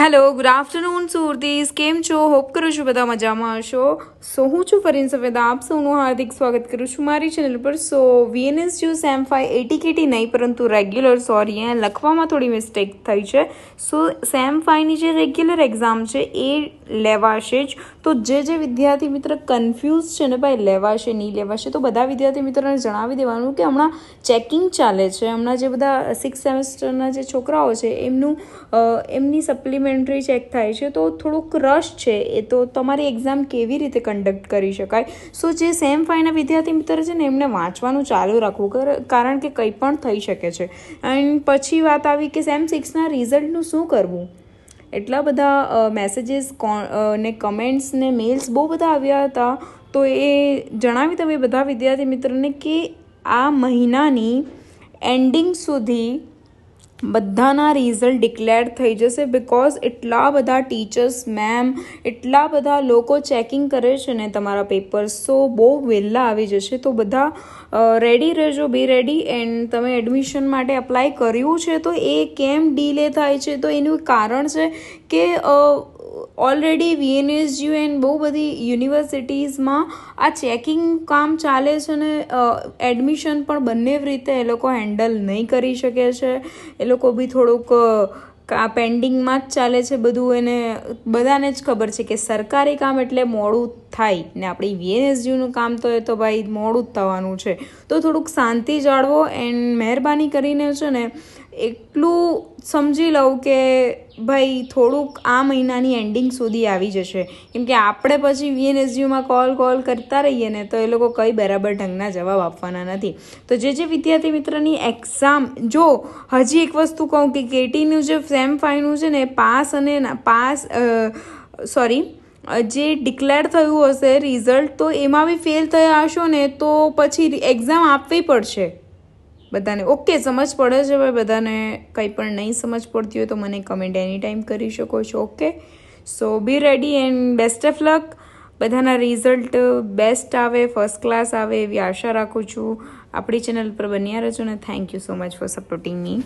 hello good afternoon સુરતીસ કેમ છો hope કરું છું બધા મજામાં હશો સો હું છું ફરીન સફેદ આપ સૌનું હાર્દિક સ્વાગત કરું છું મારી ચેનલ પર સો વીએનએસ જ્યુસ સેમ ફાઈ એટી કેટી નહીં પરંતુ રેગ્યુલર સોરી એ લખવામાં થોડી મિસ્ટેક થઈ છે સો સેમ ફાઈની જે રેગ્યુલર એક્ઝામ છે એ લેવાશે જ તો જે જે વિદ્યાર્થી મિત્ર કન્ફ્યુઝ છે ને ભાઈ લેવાશે નહીં લેવાશે તો બધા વિદ્યાર્થી મિત્રોને જણાવી દેવાનું કે હમણાં ચેકિંગ ચાલે છે હમણાં જે બધા સિક્સ સેમેસ્ટરના જે છોકરાઓ છે એમનું એમની સપ્લિમેન્ટ સપ્લિમેન્ટરી ચેક થાય છે તો થોડુંક રશ છે એ તો તમારી એક્ઝામ કેવી રીતે કન્ડક્ટ કરી શકાય સો જે સેમ ફાઈના વિદ્યાર્થી મિત્ર છે ને એમને વાંચવાનું ચાલુ રાખવું કારણ કે કંઈ પણ થઈ શકે છે એન્ડ પછી વાત આવી કે સેમ સિક્સના રિઝલ્ટનું શું કરવું એટલા બધા મેસેજીસ ને કમેન્ટ્સ ને મેલ્સ બહુ બધા આવ્યા હતા તો એ જણાવી તમે બધા વિદ્યાર્થી મિત્રને કે આ મહિનાની એન્ડિંગ સુધી બધાના રિઝલ્ટ ડિક્લેર થઈ જશે બિકોઝ એટલા બધા ટીચર્સ મેમ એટલા બધા લોકો ચેકિંગ કરે છે ને તમારા પેપર્સ સો બહુ વહેલા આવી જશે તો બધા રેડી રહેજો બી રેડી એન્ડ તમે એડમિશન માટે અપ્લાય કર્યું છે તો એ કેમ ડીલે થાય છે તો એનું કારણ છે કે ઓલરેડી એન્ડ બહુ બધી યુનિવર્સિટીઝમાં આ ચેકિંગ કામ ચાલે છે ને એડમિશન પણ બંને રીતે એ લોકો હેન્ડલ નહીં કરી શકે છે એ લોકો બી થોડુંક આ પેન્ડિંગમાં જ ચાલે છે બધું એને બધાને જ ખબર છે કે સરકારી કામ એટલે મોડું થાય ને આપણી વીએનએસજીનું કામ તો એ તો ભાઈ મોડું જ થવાનું છે તો થોડુંક શાંતિ જાળવો એન્ડ મહેરબાની કરીને છે ને એટલું સમજી લઉં કે ભાઈ થોડુંક આ મહિનાની એન્ડિંગ સુધી આવી જશે કેમ કે આપણે પછી વીએનએસયુમાં કોલ કોલ કરતા રહીએ ને તો એ લોકો કંઈ બરાબર ઢંગના જવાબ આપવાના નથી તો જે જે વિદ્યાર્થી મિત્રની એક્ઝામ જો હજી એક વસ્તુ કહું કે કેટીનું જે સેમ ફાઇનનું છે ને પાસ અને પાસ સોરી જે ડિક્લેર થયું હશે રિઝલ્ટ તો એમાં બી ફેલ થયા હશો ને તો પછી એક્ઝામ આપવી પડશે બધાને ઓકે સમજ પડે છે ભાઈ બધાને કંઈ પણ નહીં સમજ પડતી હોય તો મને કમેન્ટ એની ટાઈમ કરી શકો છો okay so be ready and best of luck બધાના રિઝલ્ટ બેસ્ટ આવે ફર્સ્ટ ક્લાસ આવે એવી આશા રાખું છું આપણી ચેનલ પર બન્યા રહેજો ને thank you so much for supporting me